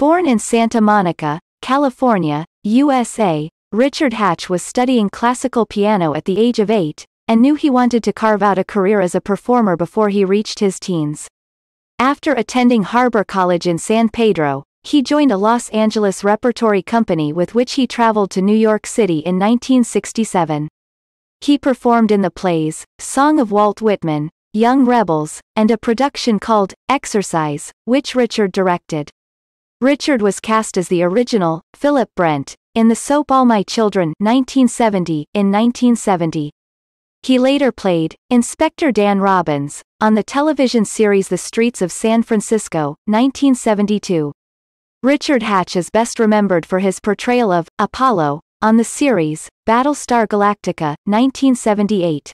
Born in Santa Monica, California, USA, Richard Hatch was studying classical piano at the age of eight, and knew he wanted to carve out a career as a performer before he reached his teens. After attending Harbor College in San Pedro, he joined a Los Angeles repertory company with which he traveled to New York City in 1967. He performed in the plays, Song of Walt Whitman, Young Rebels, and a production called Exercise, which Richard directed. Richard was cast as the original, Philip Brent, in the soap All My Children 1970, in 1970. He later played Inspector Dan Robbins on the television series The Streets of San Francisco, 1972. Richard Hatch is best remembered for his portrayal of Apollo on the series Battlestar Galactica, 1978.